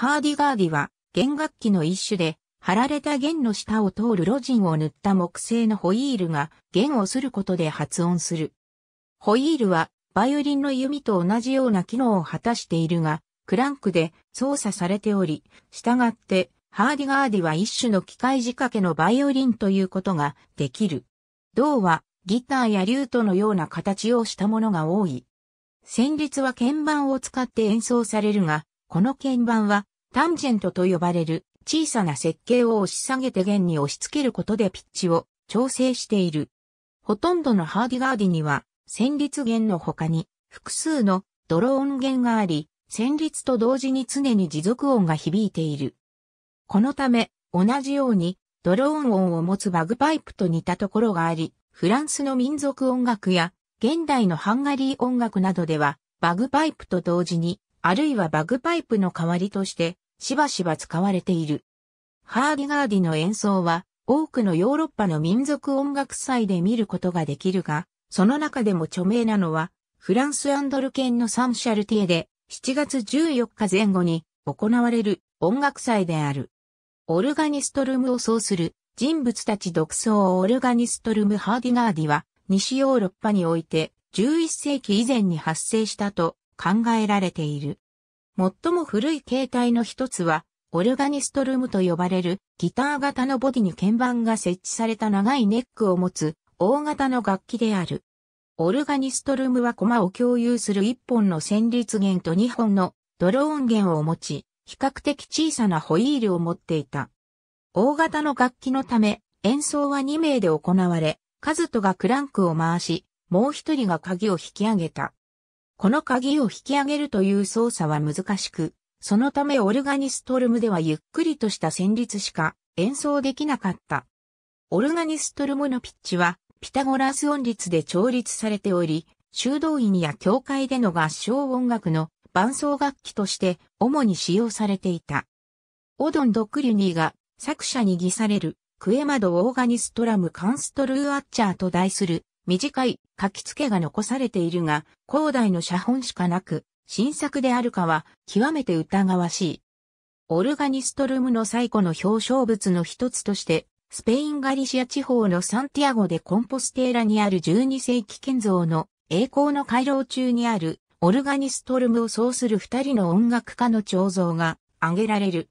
ハーディガーディは弦楽器の一種で、貼られた弦の下を通るロジンを塗った木製のホイールが弦をすることで発音する。ホイールはバイオリンの弓と同じような機能を果たしているが、クランクで操作されており、従ってハーディガーディは一種の機械仕掛けのバイオリンということができる。銅はギターやリュートのような形をしたものが多い。旋律は鍵盤を使って演奏されるが、この鍵盤は、タンジェントと呼ばれる小さな設計を押し下げて弦に押し付けることでピッチを調整している。ほとんどのハーディガーディには、旋律弦の他に複数のドローン弦があり、旋律と同時に常に持続音が響いている。このため、同じようにドローン音を持つバグパイプと似たところがあり、フランスの民族音楽や現代のハンガリー音楽などでは、バグパイプと同時にあるいはバグパイプの代わりとしてしばしば使われている。ハーディガーディの演奏は多くのヨーロッパの民族音楽祭で見ることができるが、その中でも著名なのはフランスアンドル県のサンシャルティエで7月14日前後に行われる音楽祭である。オルガニストルムを奏する人物たち独奏オルガニストルムハーディガーディは西ヨーロッパにおいて11世紀以前に発生したと考えられている。最も古い形態の一つは、オルガニストルームと呼ばれるギター型のボディに鍵盤が設置された長いネックを持つ大型の楽器である。オルガニストルームは駒を共有する1本の旋律弦と2本のドローン弦を持ち、比較的小さなホイールを持っていた。大型の楽器のため演奏は2名で行われ、カズトがクランクを回し、もう一人が鍵を引き上げた。この鍵を引き上げるという操作は難しく、そのためオルガニストルムではゆっくりとした旋律しか演奏できなかった。オルガニストルムのピッチはピタゴラス音律で調律されており、修道院や教会での合唱音楽の伴奏楽器として主に使用されていた。オドン・ド・クリュニーが作者に偽されるクエマド・オーガニストラム・カンストルー・アッチャーと題する短い書き付けが残されているが、広大の写本しかなく、新作であるかは極めて疑わしい。オルガニストルムの最古の表彰物の一つとして、スペインガリシア地方のサンティアゴでコンポステーラにある12世紀建造の栄光の回廊中にあるオルガニストルムを奏する二人の音楽家の彫像が挙げられる。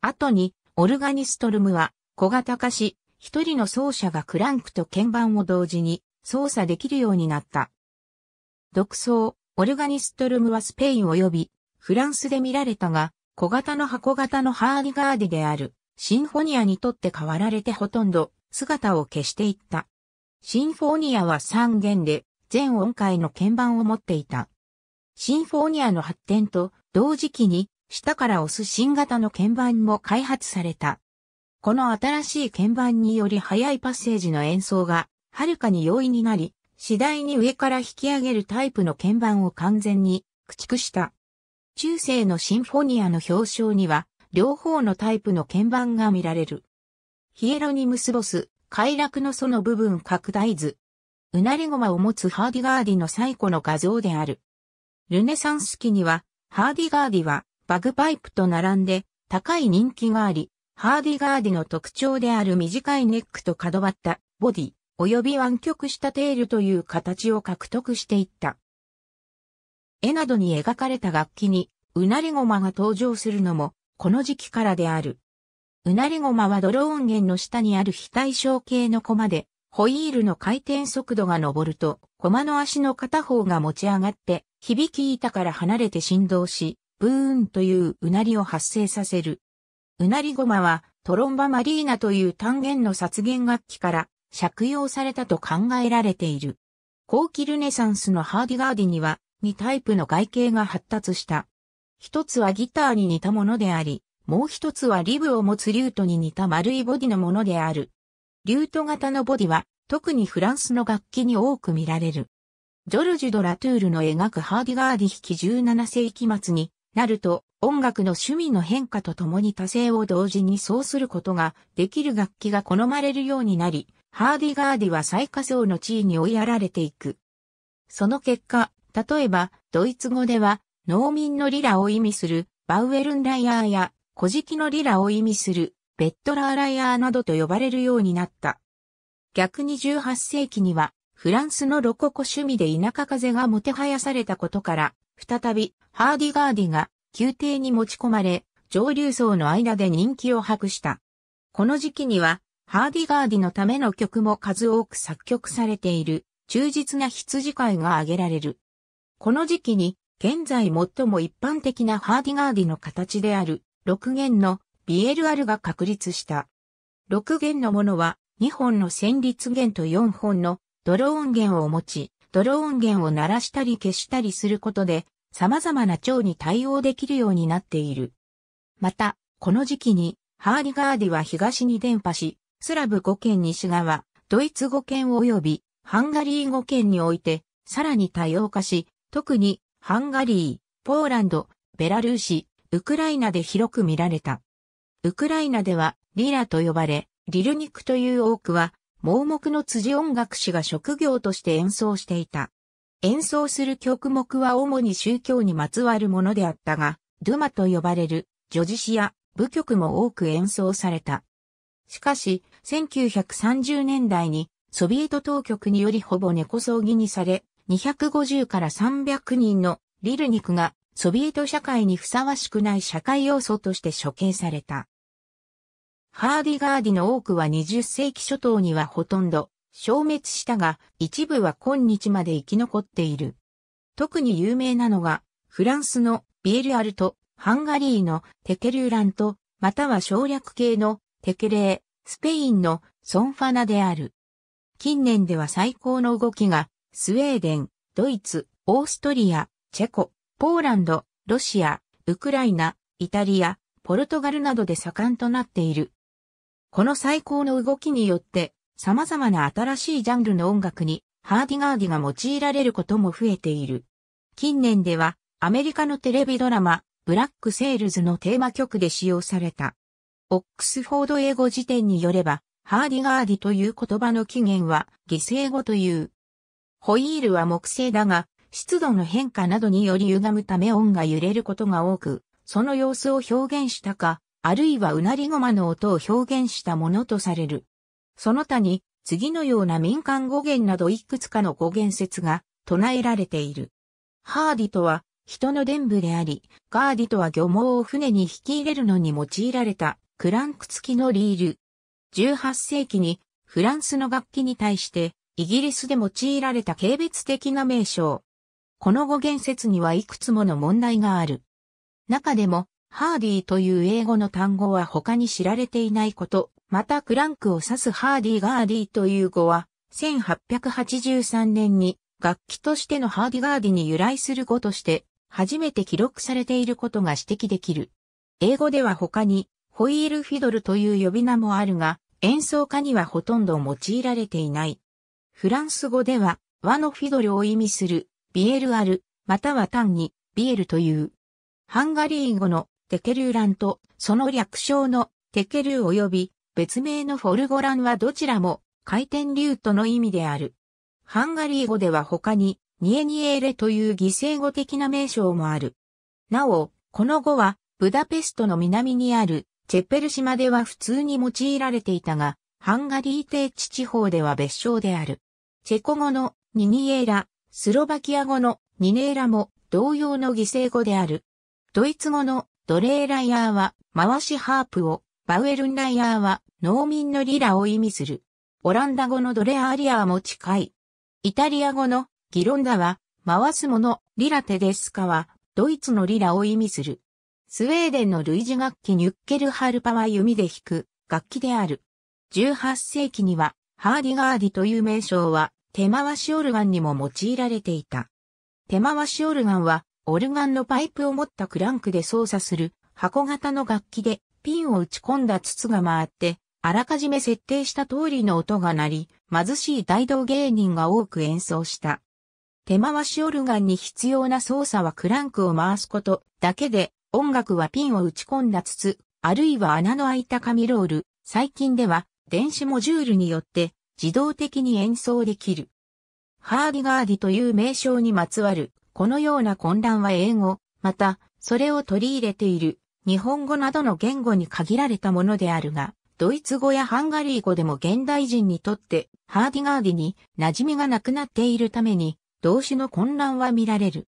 後に、オルガニストルムは小型化し、一人の奏者がクランクと鍵盤を同時に操作できるようになった。独創、オルガニストルムはスペイン及びフランスで見られたが、小型の箱型のハーディガーディであるシンフォニアにとって変わられてほとんど姿を消していった。シンフォニアは3弦で全音階の鍵盤を持っていた。シンフォニアの発展と同時期に下から押す新型の鍵盤も開発された。この新しい鍵盤により速いパッセージの演奏がはるかに容易になり、次第に上から引き上げるタイプの鍵盤を完全に駆逐した。中世のシンフォニアの表彰には、両方のタイプの鍵盤が見られる。ヒエロニムスボス、快楽のその部分拡大図。うなり駒を持つハーディガーディの最古の画像である。ルネサンス期には、ハーディガーディはバグパイプと並んで高い人気があり、ハーディガーディの特徴である短いネックと角張ったボディ、及び湾曲したテールという形を獲得していった。絵などに描かれた楽器に、うなり駒が登場するのも、この時期からである。うなり駒はドローン弦の下にある非対称形の駒で、ホイールの回転速度が上ると、駒の足の片方が持ち上がって、響き板から離れて振動し、ブーンといううなりを発生させる。うなり駒は、トロンバマリーナという単元の殺弦楽器から借用されたと考えられている。後期ルネサンスのハーディガーディには2タイプの外形が発達した。一つはギターに似たものであり、もう一つはリブを持つリュートに似た丸いボディのものである。リュート型のボディは特にフランスの楽器に多く見られる。ジョルジュ・ド・ラトゥールの描くハーディガーディ引き17世紀末になると音楽の趣味の変化とともに多性を同時にそうすることができる楽器が好まれるようになり、ハーディガーディは最下層の地位に追いやられていく。その結果、例えば、ドイツ語では、農民のリラを意味する、バウエルンライアーや、古事記のリラを意味する、ベッドラーライアーなどと呼ばれるようになった。逆に18世紀には、フランスのロココ趣味で田舎風がもてはやされたことから、再び、ハーディガーディが、宮廷に持ち込まれ、上流層の間で人気を博した。この時期には、ハーディガーディのための曲も数多く作曲されている、忠実な羊飼いが挙げられる。この時期に、現在最も一般的なハーディガーディの形である、6弦の BLR が確立した。6弦のものは、2本の旋律弦と4本のドローン弦を持ち、ドローン弦を鳴らしたり消したりすることで、様々な蝶に対応できるようになっている。また、この時期に、ハーディガーディは東に伝播し、スラブ語圏西側、ドイツ語圏及びハンガリー語圏において、さらに多様化し、特にハンガリー、ポーランド、ベラルーシ、ウクライナで広く見られた。ウクライナではリラと呼ばれ、リルニクという多くは、盲目の辻音楽師が職業として演奏していた。演奏する曲目は主に宗教にまつわるものであったが、ドゥマと呼ばれる、女子詩や舞曲も多く演奏された。しかし、1930年代にソビエト当局によりほぼ根こそぎにされ、250から300人のリルニクがソビエト社会にふさわしくない社会要素として処刑された。ハーディガーディの多くは20世紀初頭にはほとんど消滅したが、一部は今日まで生き残っている。特に有名なのが、フランスのビエルアルト、ハンガリーのテケルーラント、または省略系のテケレー、スペインのソンファナである。近年では最高の動きが、スウェーデン、ドイツ、オーストリア、チェコ、ポーランド、ロシア、ウクライナ、イタリア、ポルトガルなどで盛んとなっている。この最高の動きによって、様々な新しいジャンルの音楽に、ハーディガーディが用いられることも増えている。近年では、アメリカのテレビドラマ、ブラックセールズのテーマ曲で使用された。オックスフォード英語辞典によれば、ハーディガーディという言葉の起源は犠牲語という。ホイールは木製だが、湿度の変化などにより歪むため音が揺れることが多く、その様子を表現したか、あるいはうなりごまの音を表現したものとされる。その他に、次のような民間語源などいくつかの語源説が唱えられている。ハーディとは人の伝部であり、ガーディとは漁網を船に引き入れるのに用いられたクランク付きのリール。18世紀にフランスの楽器に対してイギリスで用いられた軽蔑的な名称。この語源説にはいくつもの問題がある。中でも、ハーディという英語の単語は他に知られていないこと、またクランクを指すハーディガーディという語は、1883年に楽器としてのハーディガーディに由来する語として、初めて記録されていることが指摘できる。英語では他に、ホイールフィドルという呼び名もあるが、演奏家にはほとんど用いられていない。フランス語では、和のフィドルを意味する、ビエルアル、または単に、ビエルという。ハンガリー語のテケルーランと、その略称のテケルー及び、別名のフォルゴランはどちらも、回転リュートの意味である。ハンガリー語では他に、ニエニエーレという犠牲語的な名称もある。なお、この語は、ブダペストの南にあるチェッペル島では普通に用いられていたが、ハンガリー低地地方では別称である。チェコ語のニニエーラ、スロバキア語のニネーラも同様の犠牲語である。ドイツ語のドレーライヤーは回しハープを、バウエルンライヤーは農民のリラを意味する。オランダ語のドレアーリアーも近い。イタリア語のギロンダは回すもの、リラテデスカはドイツのリラを意味する。スウェーデンの類似楽器ニュッケルハルパは弓で弾く楽器である。18世紀にはハーディガーディという名称は手回しオルガンにも用いられていた。手回しオルガンはオルガンのパイプを持ったクランクで操作する箱型の楽器でピンを打ち込んだ筒が回ってあらかじめ設定した通りの音が鳴り、貧しい大道芸人が多く演奏した。手回しオルガンに必要な操作はクランクを回すことだけで、音楽はピンを打ち込んだ筒、あるいは穴の開いた紙ロール、最近では電子モジュールによって自動的に演奏できる。ハーディガーディという名称にまつわる、このような混乱は英語、また、それを取り入れている、日本語などの言語に限られたものであるが、ドイツ語やハンガリー語でも現代人にとって、ハーディガーディに馴染みがなくなっているために、動詞の混乱は見られる。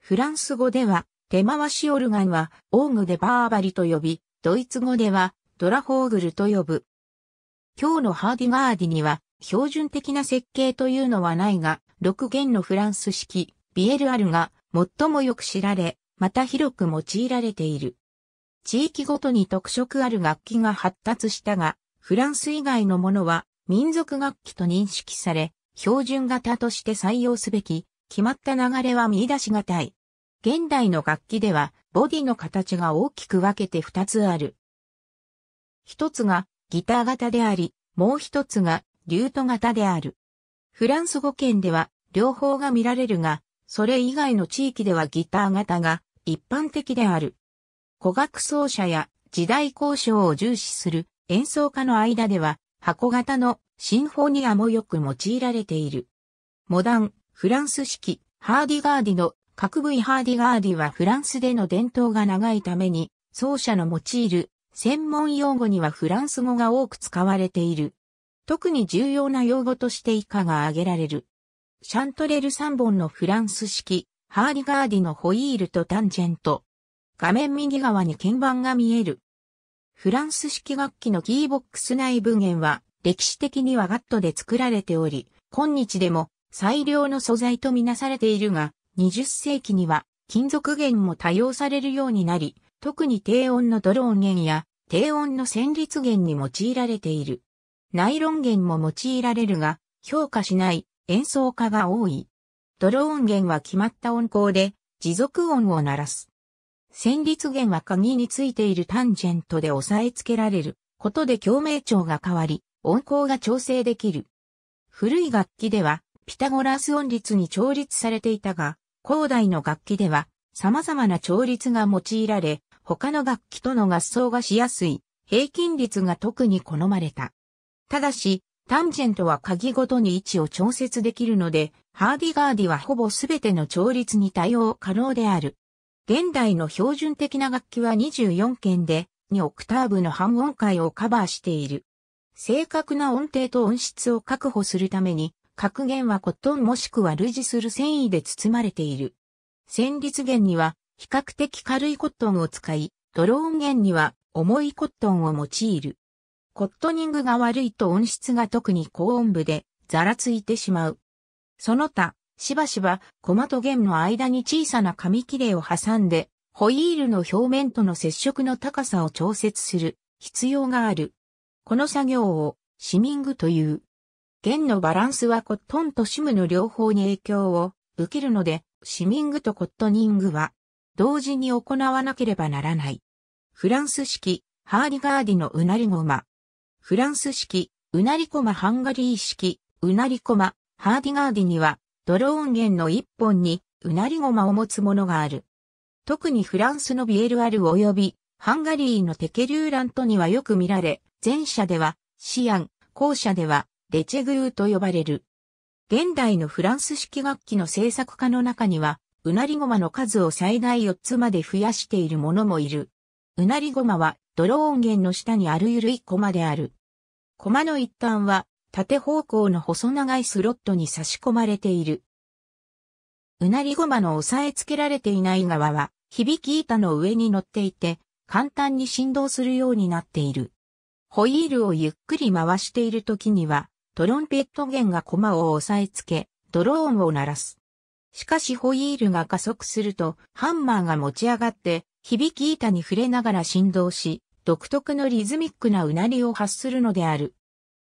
フランス語では、手回しオルガンは、オーグでバーバリと呼び、ドイツ語では、ドラホーグルと呼ぶ。今日のハーディガーディには、標準的な設計というのはないが、6弦のフランス式、ビエルアルが、最もよく知られ、また広く用いられている。地域ごとに特色ある楽器が発達したが、フランス以外のものは民族楽器と認識され、標準型として採用すべき、決まった流れは見出しがたい。現代の楽器では、ボディの形が大きく分けて2つある。1つがギター型であり、もう1つがリュート型である。フランス語圏では両方が見られるが、それ以外の地域ではギター型が一般的である。古楽奏者や時代交渉を重視する演奏家の間では箱型のシンフォニアもよく用いられている。モダン、フランス式、ハーディガーディの各部位ハーディガーディはフランスでの伝統が長いために、奏者の用いる専門用語にはフランス語が多く使われている。特に重要な用語として以下が挙げられる。シャントレル3本のフランス式、ハーディガーディのホイールとタンジェント。画面右側に鍵盤が見える。フランス式楽器のキーボックス内部弦は歴史的にはガットで作られており、今日でも最良の素材とみなされているが、20世紀には金属源も多用されるようになり、特に低音のドローン源や低音の旋律源に用いられている。ナイロン源も用いられるが、評価しない演奏家が多い。ドローン源は決まった音高で持続音を鳴らす。旋律源は鍵についているタンジェントで押さえつけられることで共鳴調が変わり、音高が調整できる。古い楽器では、ピタゴラス音律に調律されていたが、高台の楽器では様々な調律が用いられ、他の楽器との合奏がしやすい平均率が特に好まれた。ただし、タンジェントは鍵ごとに位置を調節できるので、ハーディガーディはほぼすべての調律に対応可能である。現代の標準的な楽器は24件で2オクターブの半音階をカバーしている。正確な音程と音質を確保するために核源はコットンもしくは類似する繊維で包まれている。旋律源には比較的軽いコットンを使い、ドローン源には重いコットンを用いる。コットニングが悪いと音質が特に高音部でざらついてしまう。その他、しばしばコマと弦の間に小さな紙切れを挟んで、ホイールの表面との接触の高さを調節する必要がある。この作業をシミングという。弦のバランスはコットンとシムの両方に影響を受けるので、シミングとコットニングは同時に行わなければならない。フランス式、ハーリガーディのうなりごま。フランス式、うなりこまハンガリー式、うなりこま、ハーディガーディには、ドローン弦の一本に、うなりごまを持つものがある。特にフランスのビエルアル及び、ハンガリーのテケリューラントにはよく見られ、前者では、シアン、後者では、レチェグーと呼ばれる。現代のフランス式楽器の制作家の中には、うなりごまの数を最大4つまで増やしているものもいる。うなりごまは、ドロー音源の下にあるゆるいコマである。コマの一端は、縦方向の細長いスロットに差し込まれている。うなりごまの押さえつけられていない側は、響き板の上に乗っていて、簡単に振動するようになっている。ホイールをゆっくり回している時には、トロンペット弦が駒を押さえつけ、ドローンを鳴らす。しかしホイールが加速すると、ハンマーが持ち上がって、響き板に触れながら振動し、独特のリズミックなうなりを発するのである。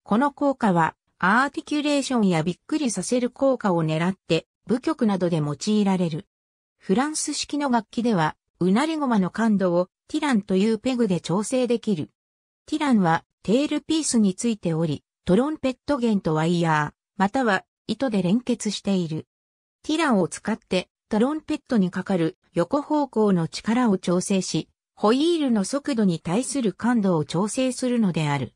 この効果は、アーティキュレーションやびっくりさせる効果を狙って、舞曲などで用いられる。フランス式の楽器では、うなり駒の感度をティランというペグで調整できる。ティランはテールピースについており、トロンペット弦とワイヤー、または糸で連結している。ティランを使ってトロンペットにかかる横方向の力を調整し、ホイールの速度に対する感度を調整するのである。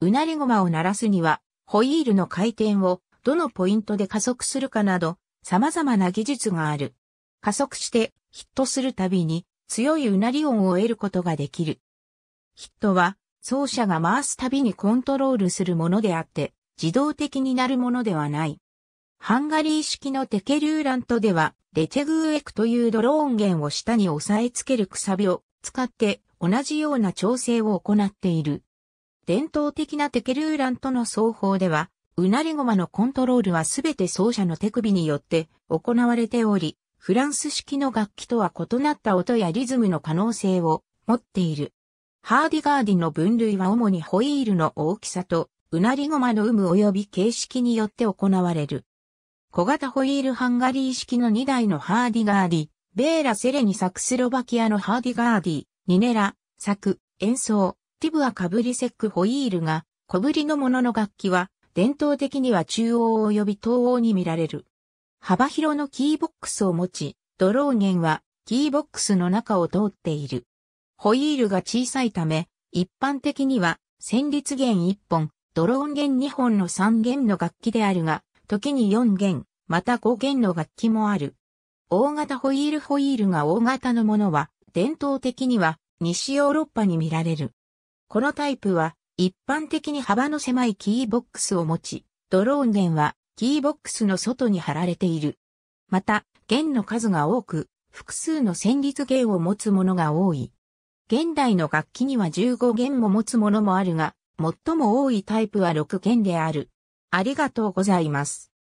うなり駒を鳴らすには、ホイールの回転をどのポイントで加速するかなど、様々な技術がある。加速してヒットするたびに強いうなり音を得ることができる。ヒットは奏者が回すたびにコントロールするものであって、自動的になるものではない。ハンガリー式のテケルーラントでは、レチェグーエクというドローン弦を下に押さえつけるくさびを使って同じような調整を行っている。伝統的なテケルーラントの奏法では、うなりごまのコントロールはすべて奏者の手首によって行われており、フランス式の楽器とは異なった音やリズムの可能性を持っている。ハーディガーディの分類は主にホイールの大きさと、うなり駒の有無及び形式によって行われる。小型ホイールハンガリー式の2台のハーディガーディ、ベーラ・セレニサクスロバキアのハーディガーディ、ニネラ、作、演奏、ティブア・カブリセックホイールが、小ぶりのものの楽器は、伝統的には中央及び東欧に見られる。幅広のキーボックスを持ち、ドローゲンはキーボックスの中を通っている。ホイールが小さいため、一般的には、旋律弦1本、ドローン弦2本の3弦の楽器であるが、時に4弦、また5弦の楽器もある。大型ホイールホイールが大型のものは、伝統的には、西ヨーロッパに見られる。このタイプは、一般的に幅の狭いキーボックスを持ち、ドローン弦は、キーボックスの外に貼られている。また、弦の数が多く、複数の旋律弦を持つものが多い。現代の楽器には15弦も持つものもあるが、最も多いタイプは6弦である。ありがとうございます。